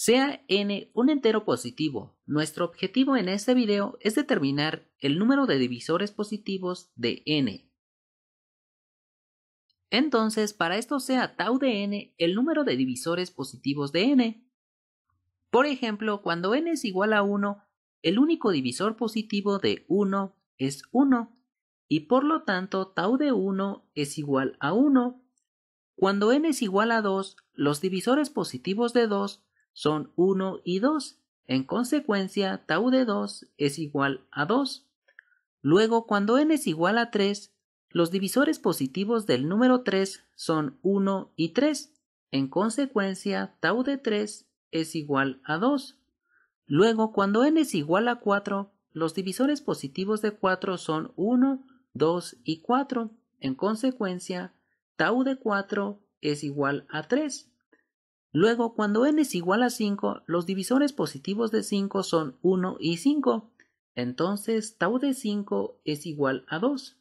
sea n un entero positivo. Nuestro objetivo en este video es determinar el número de divisores positivos de n. Entonces, para esto sea tau de n el número de divisores positivos de n. Por ejemplo, cuando n es igual a 1, el único divisor positivo de 1 es 1, y por lo tanto tau de 1 es igual a 1. Cuando n es igual a 2, los divisores positivos de 2 son 1 y 2. En consecuencia, tau de 2 es igual a 2. Luego, cuando n es igual a 3, los divisores positivos del número 3 son 1 y 3. En consecuencia, tau de 3 es igual a 2. Luego, cuando n es igual a 4, los divisores positivos de 4 son 1, 2 y 4. En consecuencia, tau de 4 es igual a 3. Luego, cuando n es igual a 5, los divisores positivos de 5 son 1 y 5. Entonces, tau de 5 es igual a 2.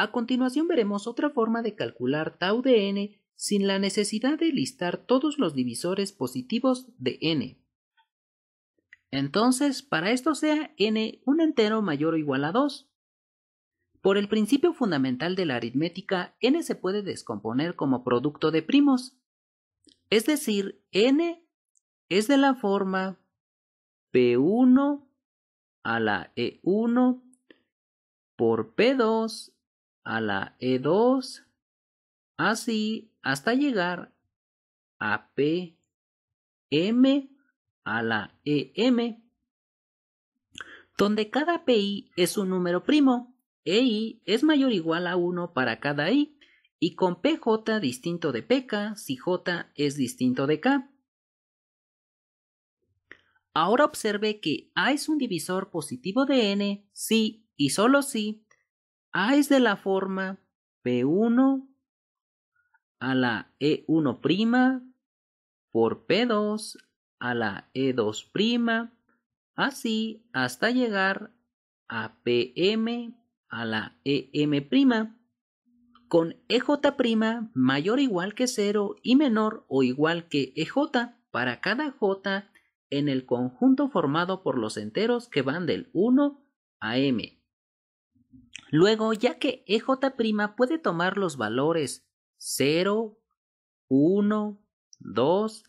A continuación veremos otra forma de calcular tau de n sin la necesidad de listar todos los divisores positivos de n. Entonces, para esto sea n un entero mayor o igual a 2. Por el principio fundamental de la aritmética, n se puede descomponer como producto de primos. Es decir, n es de la forma P1 a la E1 por P2 a la E2, así hasta llegar a PM a la EM, donde cada PI es un número primo. EI es mayor o igual a 1 para cada I y con PJ distinto de PK si J es distinto de K. Ahora observe que A es un divisor positivo de N si y solo si A es de la forma P1 a la E1' por P2 a la E2', así hasta llegar a PM a la EM' con EJ' mayor o igual que 0 y menor o igual que EJ para cada J en el conjunto formado por los enteros que van del 1 a M. Luego, ya que EJ' puede tomar los valores 0, 1, 2,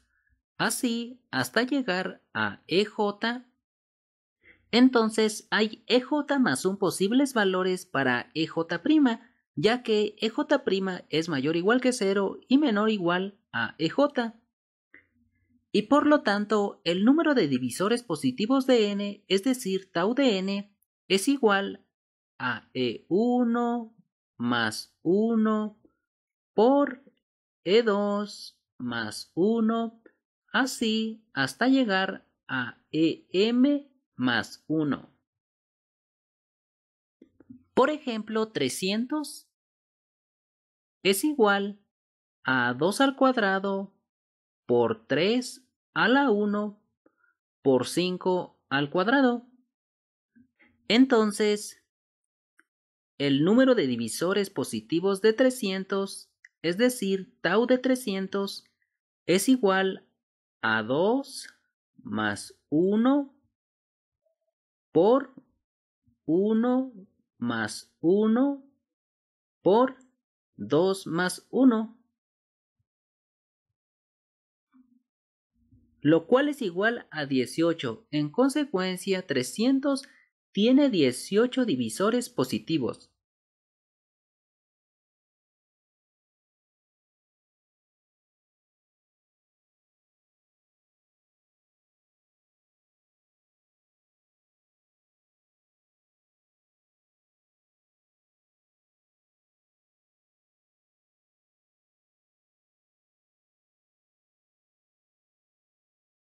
así hasta llegar a EJ entonces hay EJ más un posibles valores para EJ', ya que EJ' es mayor o igual que 0 y menor o igual a EJ. Y por lo tanto, el número de divisores positivos de n, es decir, tau de n, es igual a E1 más 1 por E2 más 1, así hasta llegar a EM más 1. Por ejemplo, 300 es igual a 2 al cuadrado por 3 a la 1 por 5 al cuadrado. Entonces, el número de divisores positivos de 300, es decir, tau de 300, es igual a 2 más 1 por 1 más 1 por 2 más 1, lo cual es igual a 18. En consecuencia, 300 tiene 18 divisores positivos.